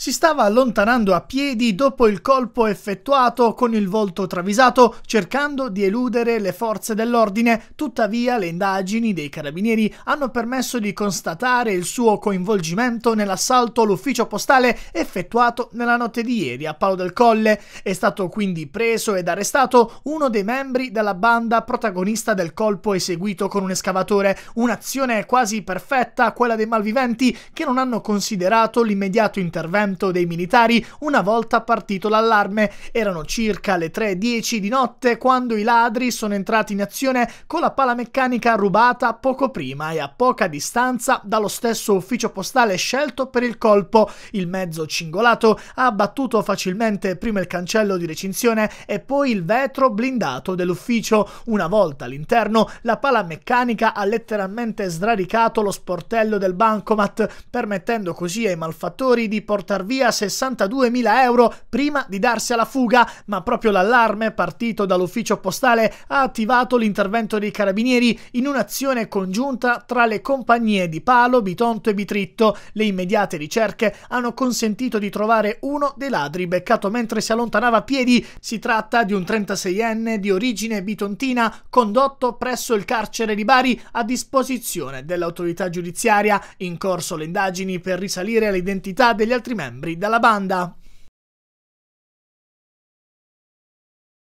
Si stava allontanando a piedi dopo il colpo effettuato con il volto travisato, cercando di eludere le forze dell'ordine. Tuttavia le indagini dei carabinieri hanno permesso di constatare il suo coinvolgimento nell'assalto all'ufficio postale effettuato nella notte di ieri a Paolo del Colle. È stato quindi preso ed arrestato uno dei membri della banda protagonista del colpo eseguito con un escavatore. Un'azione quasi perfetta, quella dei malviventi, che non hanno considerato l'immediato intervento accanto dei militari una volta partito l'allarme. Erano circa le 3.10 di notte quando i ladri sono entrati in azione con la pala meccanica rubata poco prima e a poca distanza dallo stesso ufficio postale scelto per il colpo. Il mezzo cingolato ha abbattuto facilmente prima il cancello di recinzione e poi il vetro blindato dell'ufficio. Una volta all'interno, la pala meccanica ha letteralmente sradicato lo sportello del bancomat, permettendo così ai malfattori di portare dar via 62.000 euro prima di darsi alla fuga, ma proprio l'allarme partito dall'ufficio postale ha attivato l'intervento dei carabinieri in un'azione congiunta tra le compagnie di Palo, Bitonto e Bitritto. Le immediate ricerche hanno consentito di trovare uno dei ladri beccato mentre si allontanava a piedi. Si tratta di un 36enne di origine bitontina condotto presso il carcere di Bari a disposizione dell'autorità giudiziaria. In corso le indagini per risalire all'identità degli altri membri membri della banda.